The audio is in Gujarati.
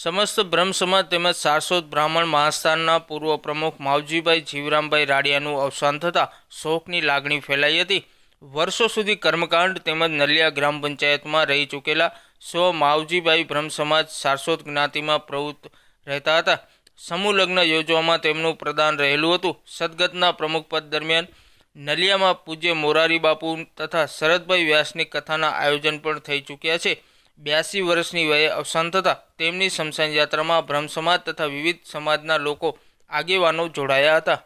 સમસ્ત બ્રહ્મ સમાજ તેમજ સારસોદ બ્રાહ્મણ મહાસ્થાનના પૂર્વ પ્રમુખ માવજીભાઈ જીવરામભાઈ રાડિયાનું અવસાન થતાં શોકની લાગણી ફેલાઈ હતી વર્ષો સુધી કર્મકાંડ તેમજ નલિયા ગ્રામ પંચાયતમાં રહી ચૂકેલા સ્વ માવજીભાઈ બ્રહ્મ સમાજ સારસોદ જ્ઞાતિમાં પ્રવૃત્ત રહેતા હતા સમૂહ લગ્ન યોજવામાં તેમનું પ્રદાન રહેલું હતું સદગતના પ્રમુખપદ દરમિયાન નલિયામાં પૂજ્ય મોરારી બાપુ તથા શરદભાઈ વ્યાસની કથાના આયોજન પણ થઈ ચૂક્યા છે બ્યાસી વર્ષની વયે અવસાન થતાં તેમની સમસાન યાત્રામાં બ્રહ્મ સમાજ તથા વિવિધ સમાજના લોકો આગેવાનો જોડાયા હતા